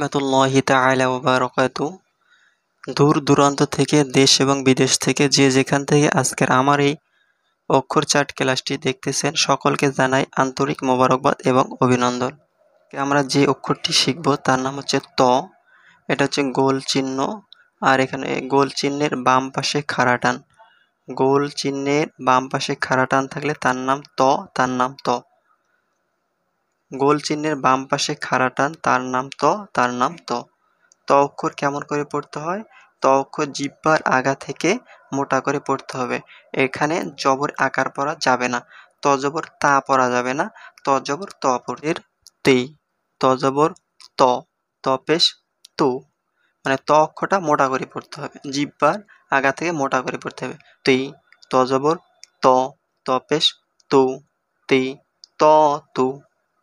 রহমতুল্লাহ তালা ওবরকাত দূর দূরান্ত থেকে দেশ এবং বিদেশ থেকে যে যেখান থেকে আজকের আমার এই অক্ষর চার্ট ক্লাসটি দেখতেছেন সকলকে জানাই আন্তরিক মোবারকবাদ এবং অভিনন্দন আমরা যে অক্ষরটি শিখব তার নাম হচ্ছে ত এটা হচ্ছে গোল চিহ্ন আর এখানে গোল চিহ্নের বাম পাশে খাড়াটান গোল চিহ্নের বাম পাশে খাড়াটান থাকলে তার নাম ত তার নাম ত গোল চিহ্নের বাম পাশে খাড়া টান তার নাম ত তার নাম ত ত অক্ষর কেমন করে পড়তে হয় ত অক্ষর জিব্বার আগা থেকে মোটা করে পড়তে হবে এখানে জবর আকার পড়া যাবে না তজবর তা পড়া যাবে না তজবর জবর ত পড়ের তেই ত জবর ত ত পেশ মানে ত অক্ষরটা মোটা করে পড়তে হবে জিব্বার আগা থেকে মোটা করে পড়তে হবে তেই তজবর ত তপেশ পেশ তো তেই ত তু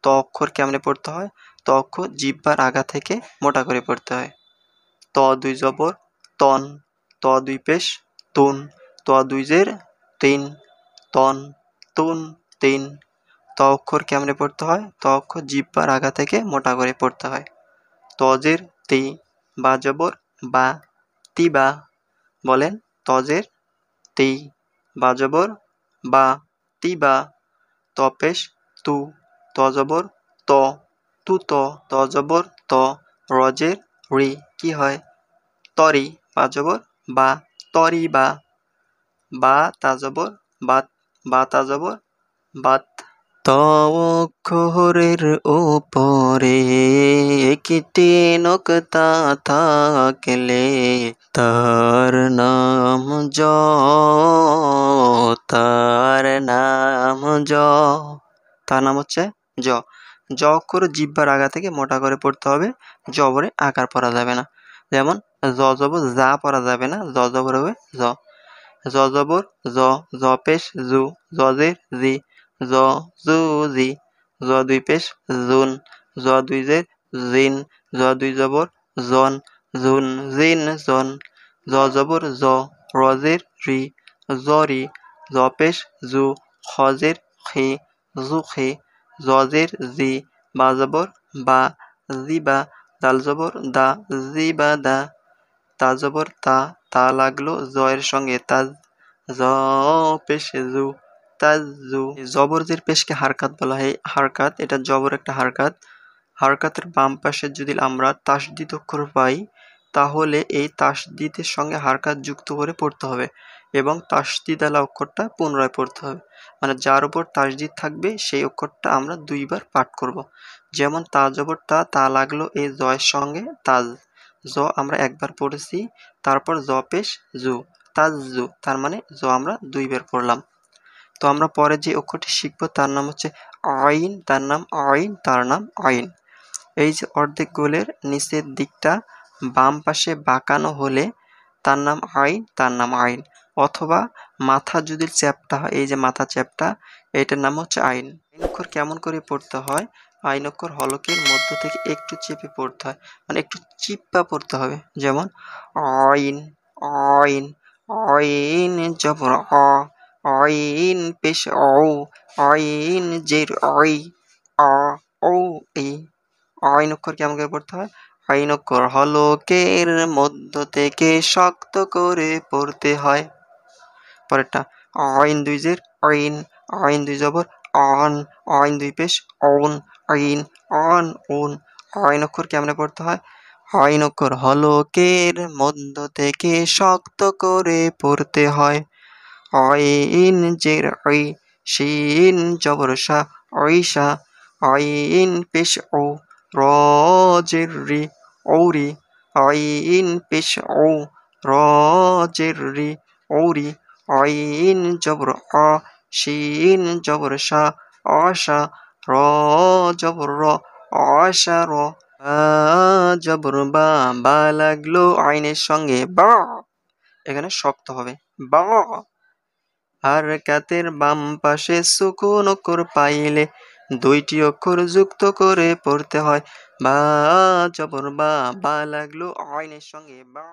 ত অক্ষর কেমনে পড়তে হয় ত অক্ষর জিব্বার আগা থেকে মোটা করে পড়তে হয় ত দুই জবর তন ত দুই পেশ তুন ত দুই জের তিন তন তুন তিন ত অক্ষর কেমনে পড়তে হয় ত অক্ষর জিব্বার আগা থেকে মোটা করে পড়তে হয় তজের তি বা জবর বা তি বা বলেন তজের তি বা জবর বা তি বা তপেশ তু তজবর ত তু ত তজবর ত রজের রি কি হয় তরি পাজবর বা তরি বা বা তাজবর বাত বা তাজবর বাত ত অক্ষরের উপরে একটি নকতা থাকলে তার নাম জ তার নাম জ তার নাম হচ্ছে জ জ অক্ষর জিব্বার আগা থেকে মোটা করে পড়তে হবে জবরে আকার পড়া যাবে না যেমন জ জবর যা পড়া যাবে না জ জবর হবে জ জ জবর জ জ পেশ জু জজের জি জ জু জি জ দুই পেশ জুন জ দুই জের জিন জ দুই জবর জন জুন জিন জন জ জবর জ রজের রি জরি জ পেশ জু খজের খি জু খি জজের জি বা জবর বা জি বা দাল জবর দা জি বা দা তা জবর তা তা লাগলো জয়ের সঙ্গে তাজ জ পেশে জু তাজ জু পেশকে হারকাত বলা হয় হারকাত এটা জবর একটা হারকাত হারকাতের বাম পাশে যদি আমরা তাসদিদ অক্ষর পাই তাহলে এই তাসদিদের সঙ্গে হারকাত যুক্ত করে পড়তে হবে এবং তাসদিদ আলা অক্ষরটা পুনরায় পড়তে হবে মানে যার উপর তাসদিদ থাকবে সেই অক্ষরটা আমরা দুইবার পাঠ করব। যেমন তা জবর তা তা লাগলো এই জয়ের সঙ্গে তাজ জ আমরা একবার পড়েছি তারপর জ পেশ জু তাজ জু তার মানে জ আমরা দুইবার পড়লাম তো আমরা পরে যে অক্ষরটি শিখব তার নাম হচ্ছে আইন তার নাম আইন তার নাম আইন এই যে অর্ধেক গোলের নিচের দিকটা বাম পাশে বাঁকানো হলে তার নাম আইন তার নাম আইন অথবা মাথা যদি চ্যাপ্টা হয় এই যে মাথা চ্যাপ্টা এটার নাম হচ্ছে আইন আইন অক্ষর কেমন করে পড়তে হয় আইন অক্ষর হলকের মধ্য থেকে একটু চেপে পড়তে হয় মানে একটু চিপ্পা পড়তে হবে যেমন আইন অইন আইন যেমন অ আইন পেশ অ অইন জের আই অ ও ই অইন অক্ষর কেমন করে পড়তে হয় আইন অক্ষর হলকের মধ্য থেকে শক্ত করে পড়তে হয় পরেরটা আইন দুই জের আইন আইন দুই জবর অন আইন দুই পেশ অন আইন অন অন আইন অক্ষর আমরা পড়তে হয় আইন অক্ষর হলকের মধ্য থেকে শক্ত করে পড়তে হয় আইন জের আই শিন জবর শাহ ঐশা আইন পেশ ও রজের রি ঔরি আইন পেশ ও রজের রি ঔরি আইন জবর অ শিন জবর সা অসা র জবর র অসা র জবর বা বা লাগলো আইনের সঙ্গে বা এখানে শক্ত হবে বা আর কাতের বাম পাশে সুকুন অক্ষর পাইলে দুইটি অক্ষর যুক্ত করে পড়তে হয় বা জবর বা বা লাগলো আইনের সঙ্গে বা